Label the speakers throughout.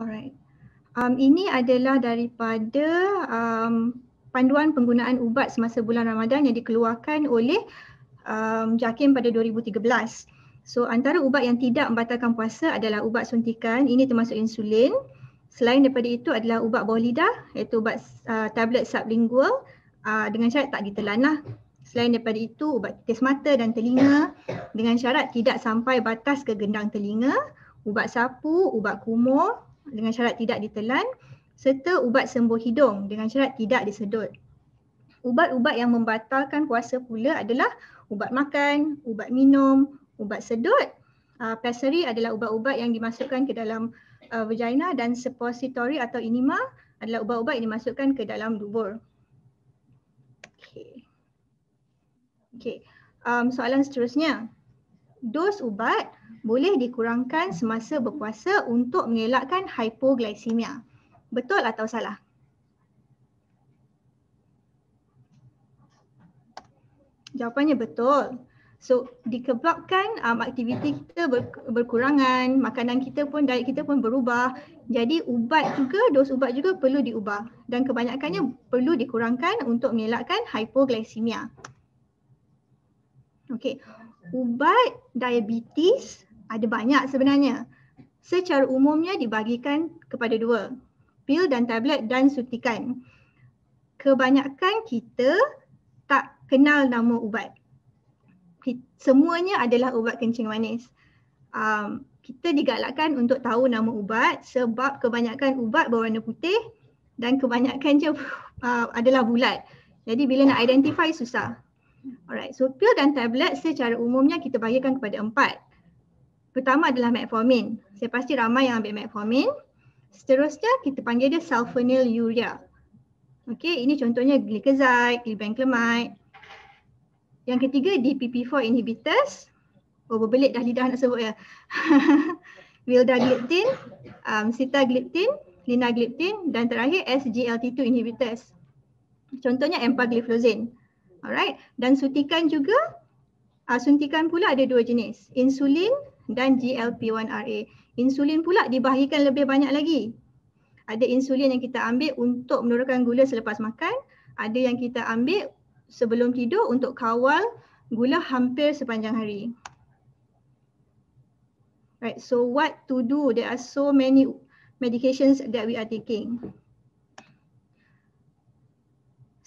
Speaker 1: Alright. Um, ini adalah daripada um, panduan penggunaan ubat semasa bulan Ramadan yang dikeluarkan oleh um, JAKIM pada 2013. So antara ubat yang tidak membatalkan puasa adalah ubat suntikan, ini termasuk insulin. Selain daripada itu adalah ubat bawah lidah iaitu ubat uh, tablet sublingual uh, dengan syarat tak ditelan lah. Selain daripada itu ubat tetes mata dan telinga dengan syarat tidak sampai batas ke gendang telinga, ubat sapu, ubat kumur, dengan syarat tidak ditelan serta ubat sembuh hidung dengan syarat tidak disedut. Ubat-ubat yang membatalkan puasa pula adalah ubat makan, ubat minum, ubat sedut. Uh, ah, pessary adalah ubat-ubat yang dimasukkan ke dalam uh, vagina dan suppository atau enema adalah ubat-ubat yang dimasukkan ke dalam dubur. Okay. Okay. Um, soalan seterusnya dos ubat boleh dikurangkan semasa berpuasa untuk mengelakkan hipoglisemia. Betul atau salah? Jawapannya betul. So, dikebabkan um, aktiviti kita ber, berkurangan, makanan kita pun, diet kita pun berubah. Jadi ubat juga, dos ubat juga perlu diubah. Dan kebanyakannya perlu dikurangkan untuk mengelakkan hipoglisemia. Okay, ubat diabetes ada banyak sebenarnya. Secara umumnya dibagikan kepada dua, pil dan tablet dan suntikan. Kebanyakan kita tak kenal nama ubat. Semuanya adalah ubat kencing manis. Um, kita digalakkan untuk tahu nama ubat sebab kebanyakan ubat berwarna putih dan kebanyakan je uh, adalah bulat. Jadi bila nak identify susah. Alright, so pil dan tablet secara umumnya kita bahagikan kepada empat. Pertama adalah metformin. Saya pasti ramai yang ambil metformin. Seterusnya kita panggil dia sulfonyl urea. Okey, ini contohnya glycoside, glibenclamide. Yang ketiga DPP4 inhibitors. Oh, berbelit dah lidah nak sebut ya. Wildagliptin, um, sitagliptin, linagliptin dan terakhir SGLT2 inhibitors. Contohnya empagliflozin. Alright, dan suntikan juga uh, suntikan pula ada dua jenis, insulin dan GLP-1RA. Insulin pula dibahagikan lebih banyak lagi. Ada insulin yang kita ambil untuk menurunkan gula selepas makan, ada yang kita ambil sebelum tidur untuk kawal gula hampir sepanjang hari. Right, so what to do? There are so many medications that we are taking.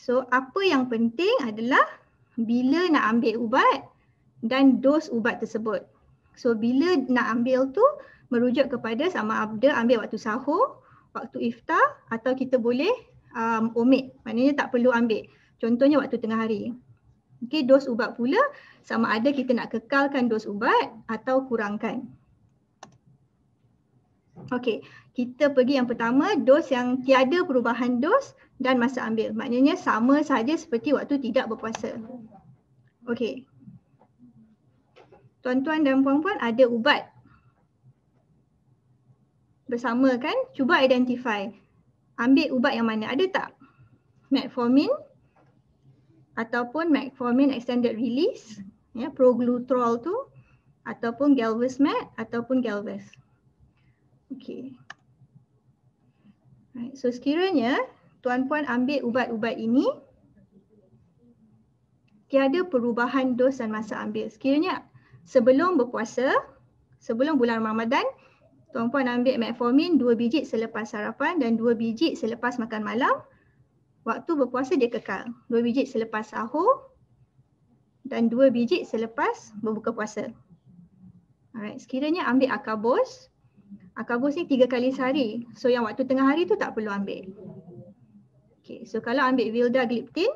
Speaker 1: So apa yang penting adalah bila nak ambil ubat dan dos ubat tersebut. So bila nak ambil tu merujuk kepada sama ada ambil waktu sahur, waktu iftar atau kita boleh um, omit. Maknanya tak perlu ambil. Contohnya waktu tengah hari. Okey, dos ubat pula sama ada kita nak kekalkan dos ubat atau kurangkan. Okey, kita pergi yang pertama dos yang tiada perubahan dos dan masa ambil. Maknanya sama saja seperti waktu tidak berpuasa. Okey. Tuan-tuan dan puan-puan ada ubat. Bersama kan? Cuba identify. Ambil ubat yang mana? Ada tak? Metformin ataupun metformin extended release, ya, proglutrol tu ataupun galvesmat ataupun galves. Okay, Right. So sekiranya tuan-puan ambil ubat-ubat ini tiada perubahan dos dan masa ambil. Sekiranya sebelum berpuasa, sebelum bulan Ramadan, tuan-puan ambil metformin dua biji selepas sarapan dan dua biji selepas makan malam, waktu berpuasa dia kekal. dua biji selepas sahur dan dua biji selepas berbuka puasa. Alright, sekiranya ambil akabos, Akabus ni tiga kali sehari. So yang waktu tengah hari tu tak perlu ambil. Okay, so kalau ambil Wilda Gliptin,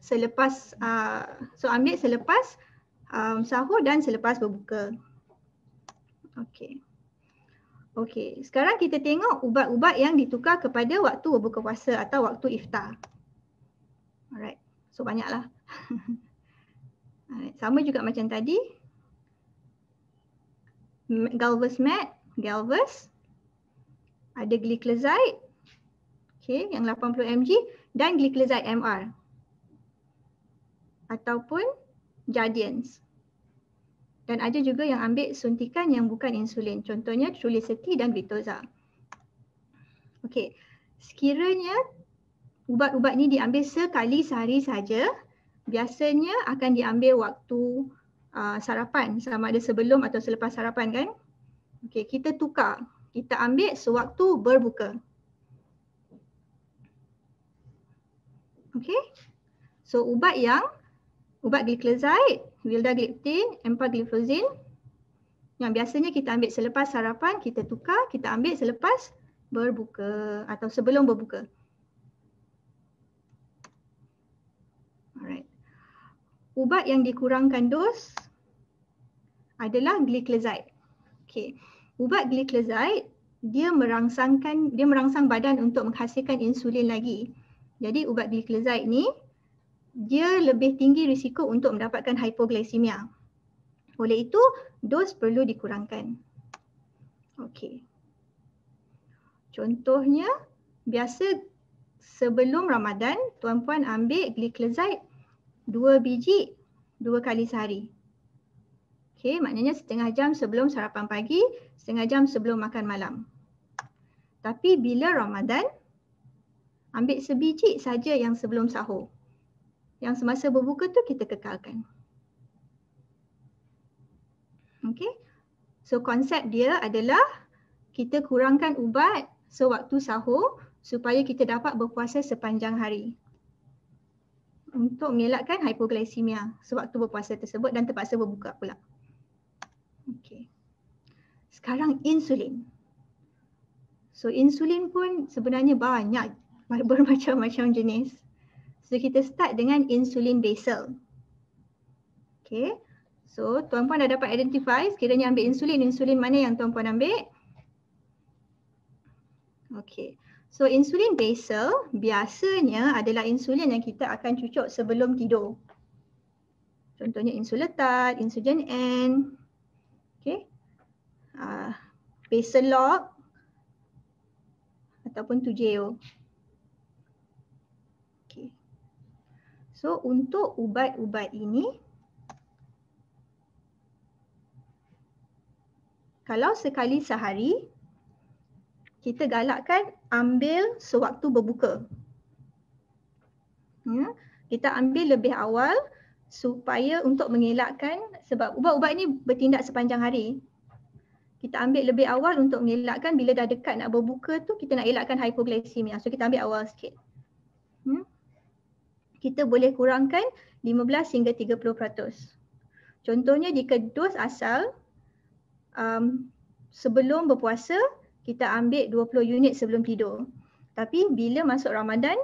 Speaker 1: selepas, uh, so ambil selepas um, sahur dan selepas berbuka. Okay. Okay, sekarang kita tengok ubat-ubat yang ditukar kepada waktu berbuka puasa atau waktu iftar. Alright, so banyaklah. Alright, sama juga macam tadi, galvus mat, galvus. Ada glycoside. Okay, yang 80 mg dan glycoside MR. Ataupun jadians. Dan ada juga yang ambil suntikan yang bukan insulin. Contohnya trulicity dan vitoza. Okay, sekiranya ubat-ubat ni diambil sekali sehari saja, biasanya akan diambil waktu uh, sarapan sama ada sebelum atau selepas sarapan kan. Okey, kita tukar. Kita ambil sewaktu berbuka. Okey. So ubat yang ubat glicoside, vildagliptin, empagliflozin yang biasanya kita ambil selepas sarapan, kita tukar, kita ambil selepas berbuka atau sebelum berbuka. ubat yang dikurangkan dos adalah gliclazide. Okey. Ubat gliclazide dia merangsangkan dia merangsang badan untuk menghasilkan insulin lagi. Jadi ubat gliclazide ni dia lebih tinggi risiko untuk mendapatkan hipoglisemia. Oleh itu, dos perlu dikurangkan. Okey. Contohnya, biasa sebelum Ramadan, tuan-puan ambil gliclazide dua biji dua kali sehari. Okey, maknanya setengah jam sebelum sarapan pagi, setengah jam sebelum makan malam. Tapi bila Ramadan, ambil sebiji saja yang sebelum sahur. Yang semasa berbuka tu kita kekalkan. Okey. So konsep dia adalah kita kurangkan ubat sewaktu sahur supaya kita dapat berpuasa sepanjang hari untuk mengelakkan hipoglisemia sewaktu berpuasa tersebut dan terpaksa berbuka pula. Okey. Sekarang insulin. So insulin pun sebenarnya banyak bermacam-macam jenis. So kita start dengan insulin basal. Okay. So tuan-puan dah dapat identify sekiranya ambil insulin, insulin mana yang tuan-puan ambil? Okay. So insulin basal biasanya adalah insulin yang kita akan cucuk sebelum tidur. Contohnya insulatat, insulin N, okay. uh, ah, basal log ataupun tujeo. Okay. So untuk ubat-ubat ini, kalau sekali sehari, kita galakkan ambil sewaktu berbuka. Ya, kita ambil lebih awal supaya untuk mengelakkan sebab ubat-ubat ini bertindak sepanjang hari. Kita ambil lebih awal untuk mengelakkan bila dah dekat nak berbuka tu kita nak elakkan hypoglycemia. So kita ambil awal sikit. Ya. Kita boleh kurangkan 15 hingga 30%. Contohnya jika dos asal um, sebelum berpuasa kita ambil 20 unit sebelum tidur. Tapi bila masuk Ramadan,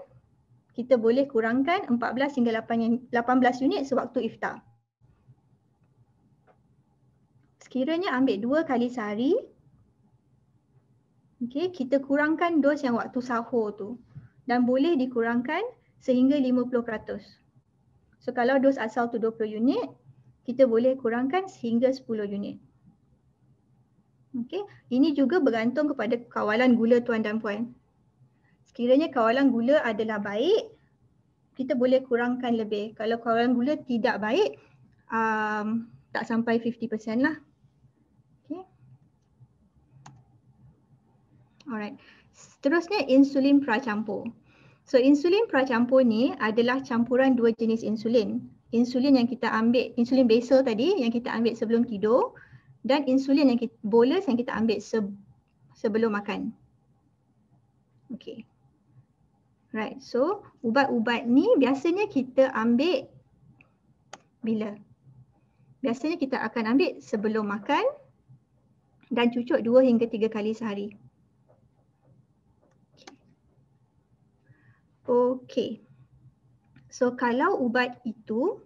Speaker 1: kita boleh kurangkan 14 hingga 18 unit sewaktu iftar. Sekiranya ambil dua kali sehari, okay, kita kurangkan dos yang waktu sahur tu dan boleh dikurangkan sehingga 50%. So kalau dos asal tu 20 unit, kita boleh kurangkan sehingga 10 unit. Okay, ini juga bergantung kepada kawalan gula tuan dan puan. Sekiranya kawalan gula adalah baik, kita boleh kurangkan lebih. Kalau kawalan gula tidak baik, um, tak sampai 50% lah. Okay. Alright. Seterusnya insulin pracampur. So insulin pracampur ni adalah campuran dua jenis insulin. Insulin yang kita ambil, insulin basal tadi yang kita ambil sebelum tidur dan insulin yang kita, bolus yang kita ambil se, sebelum makan. Okay. Right. So, ubat-ubat ni biasanya kita ambil bila? Biasanya kita akan ambil sebelum makan dan cucuk dua hingga tiga kali sehari. Okay. So kalau ubat itu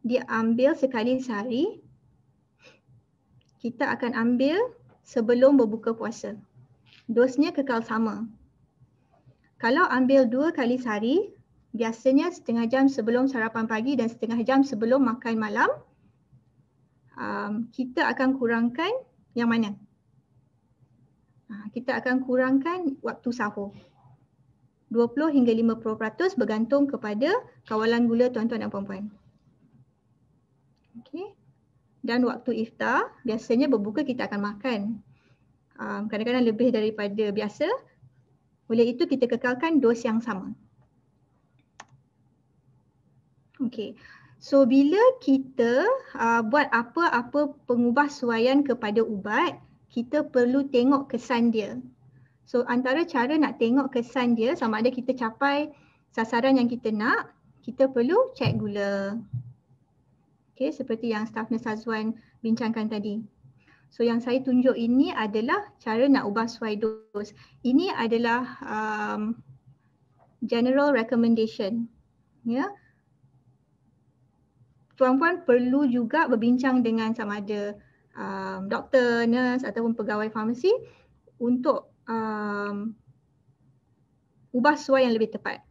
Speaker 1: diambil sekali sehari, kita akan ambil sebelum berbuka puasa. Dosnya kekal sama. Kalau ambil dua kali sehari, biasanya setengah jam sebelum sarapan pagi dan setengah jam sebelum makan malam, um, kita akan kurangkan yang mana? Ah, kita akan kurangkan waktu sahur. 20 hingga 50% peratus bergantung kepada kawalan gula tuan-tuan dan puan-puan. Okay dan waktu iftar biasanya berbuka kita akan makan. Um, kadang-kadang lebih daripada biasa. Oleh itu kita kekalkan dos yang sama. Okey. So bila kita uh, buat apa-apa pengubah suaian kepada ubat, kita perlu tengok kesan dia. So antara cara nak tengok kesan dia sama ada kita capai sasaran yang kita nak, kita perlu cek gula. Okay, seperti yang staff Nurse Azwan bincangkan tadi. So yang saya tunjuk ini adalah cara nak ubah suai dos. Ini adalah um, general recommendation. Ya. Tuan-puan perlu juga berbincang dengan sama ada um, doktor, nurse ataupun pegawai farmasi untuk um, ubah suai yang lebih tepat.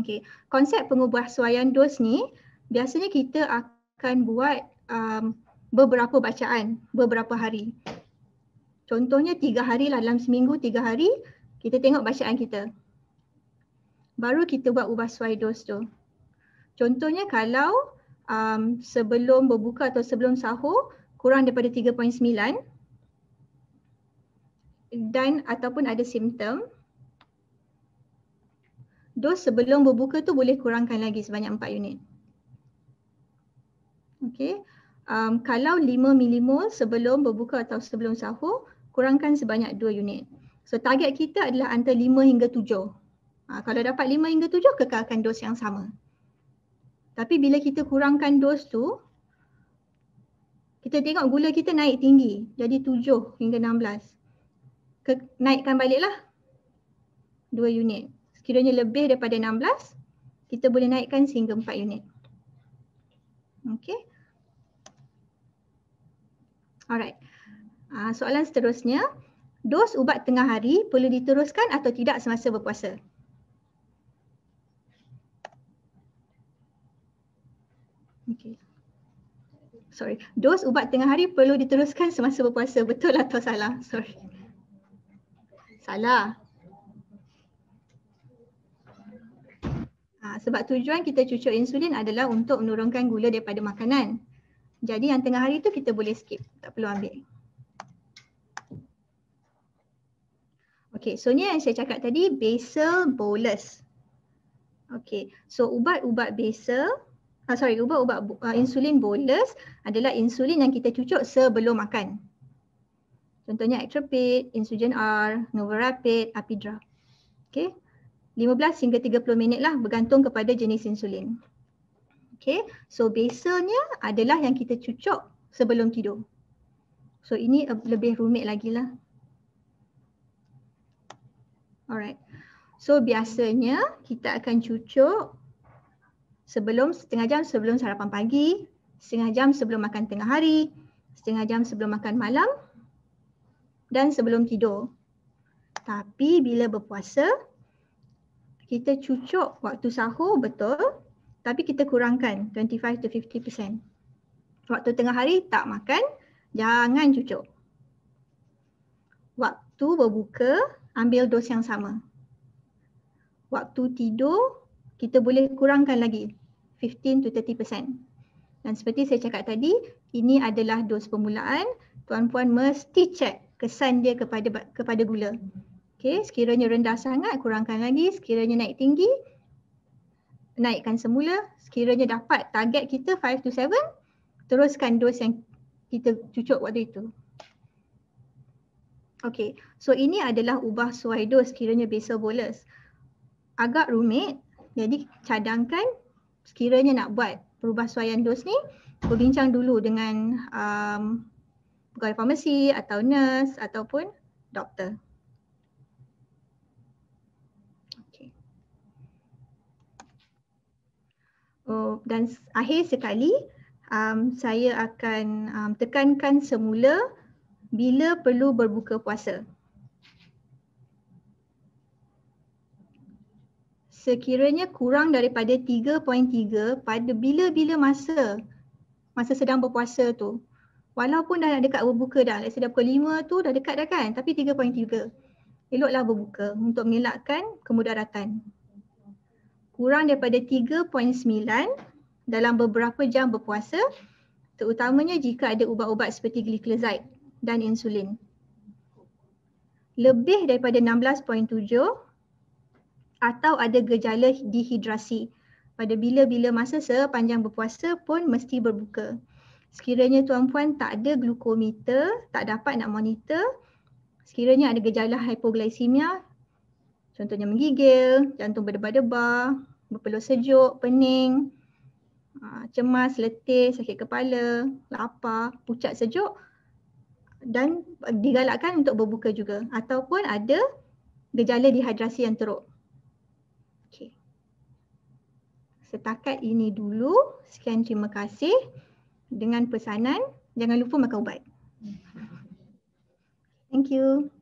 Speaker 1: Okay, konsep pengubah suaian dos ni biasanya kita akan akan buat um, beberapa bacaan beberapa hari. Contohnya tiga hari lah dalam seminggu tiga hari kita tengok bacaan kita. Baru kita buat ubah suai dos tu. Contohnya kalau um, sebelum berbuka atau sebelum sahur kurang daripada 3.9 dan ataupun ada simptom dos sebelum berbuka tu boleh kurangkan lagi sebanyak 4 unit. Okay, um, kalau 5 milimol sebelum berbuka atau sebelum sahur kurangkan sebanyak 2 unit so target kita adalah antara 5 hingga 7 uh, ha, kalau dapat 5 hingga 7 kekalkan dos yang sama tapi bila kita kurangkan dos tu kita tengok gula kita naik tinggi jadi 7 hingga 16 Ke, naikkan baliklah 2 unit sekiranya lebih daripada 16 kita boleh naikkan sehingga 4 unit. Okay. Alright. Uh, soalan seterusnya, dos ubat tengah hari perlu diteruskan atau tidak semasa berpuasa? Okay. Sorry. Dos ubat tengah hari perlu diteruskan semasa berpuasa. Betul atau salah? Sorry. Salah. Ah, sebab tujuan kita cucuk insulin adalah untuk menurunkan gula daripada makanan. Jadi yang tengah hari tu kita boleh skip. Tak perlu ambil. Okay, so ni yang saya cakap tadi basal bolus. Okay, so ubat-ubat basal, uh, sorry ubat-ubat uh, insulin bolus adalah insulin yang kita cucuk sebelum makan. Contohnya Actrapid, Insugen R, Novorapid, Apidra. Okay, 15 hingga 30 minit lah bergantung kepada jenis insulin. Okay, so basalnya adalah yang kita cucuk sebelum tidur. So ini lebih rumit lagi lah. Alright. So biasanya kita akan cucuk sebelum setengah jam sebelum sarapan pagi, setengah jam sebelum makan tengah hari, setengah jam sebelum makan malam dan sebelum tidur. Tapi bila berpuasa, kita cucuk waktu sahur betul tapi kita kurangkan 25 to 50 percent. Waktu tengah hari tak makan, jangan cucuk. Waktu berbuka, ambil dos yang sama. Waktu tidur, kita boleh kurangkan lagi 15 to 30 percent. Dan seperti saya cakap tadi, ini adalah dos permulaan. Tuan-puan mesti cek kesan dia kepada kepada gula. Okay, sekiranya rendah sangat, kurangkan lagi. Sekiranya naik tinggi, naikkan semula sekiranya dapat target kita 5 to 7 teruskan dos yang kita cucuk waktu itu. Okay, so ini adalah ubah suai dos sekiranya basal bolus. Agak rumit, jadi cadangkan sekiranya nak buat perubah suaian dos ni, berbincang dulu dengan um, pegawai farmasi atau nurse ataupun doktor. dan akhir sekali um, saya akan um, tekankan semula bila perlu berbuka puasa. Sekiranya kurang daripada 3.3 pada bila-bila masa masa sedang berpuasa tu. Walaupun dah dekat berbuka dah, let's say dah pukul 5 tu dah dekat dah kan, tapi 3.3. Eloklah berbuka untuk mengelakkan kemudaratan. Kurang daripada dalam beberapa jam berpuasa terutamanya jika ada ubat-ubat seperti glikolizat dan insulin. Lebih daripada 16.7 atau ada gejala dehidrasi pada bila-bila masa sepanjang berpuasa pun mesti berbuka. Sekiranya tuan-puan tak ada glukometer, tak dapat nak monitor, sekiranya ada gejala hipoglisemia, contohnya menggigil, jantung berdebar-debar, berpeluh sejuk, pening, Ha, cemas, letih, sakit kepala, lapar, pucat sejuk dan digalakkan untuk berbuka juga ataupun ada gejala dehidrasi yang teruk. Okey. Setakat ini dulu. Sekian terima kasih dengan pesanan jangan lupa makan ubat. Thank you.